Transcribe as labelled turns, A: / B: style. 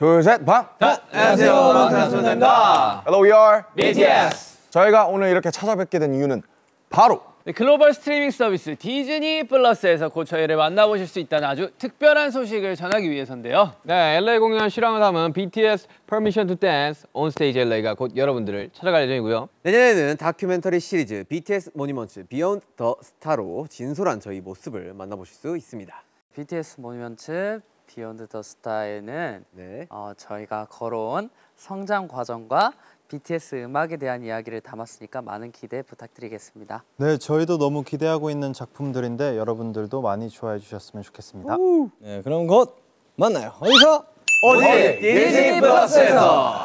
A: 둘셋 방. 다, 안녕하세요
B: 방탄소년단입니다.
A: Hello we are BTS. 저희가 오늘 이렇게 찾아뵙게 된 이유는 바로 네,
B: 글로벌 스트리밍 서비스 디즈니 플러스에서 곧 저희를 만나보실 수 있다는 아주 특별한 소식을
C: 전하기
D: 위해서인데요.
C: 네, LA 공연 실황을 담은 BTS Permission to Dance On Stage LA가 곧 여러분들을 찾아갈 예정이고요.
D: 내년에는 다큐멘터리 시리즈 BTS 모니먼츠 Beyond the Star로 진솔한 저희 모습을 만나보실 수 있습니다. BTS 모니먼츠
E: 비욘드 더 스타에는 네. 어, 저희가 걸어온 성장 과정과 BTS 음악에 대한 이야기를 담았으니까 많은 기대 부탁드리겠습니다.
F: 네, 저희도 너무 기대하고 있는 작품들인데 여러분들도 많이 좋아해 주셨으면 좋겠습니다. 우! 네, 그럼 곧
A: 만나요. 어디서? 어디? 디즈니 플러스에서!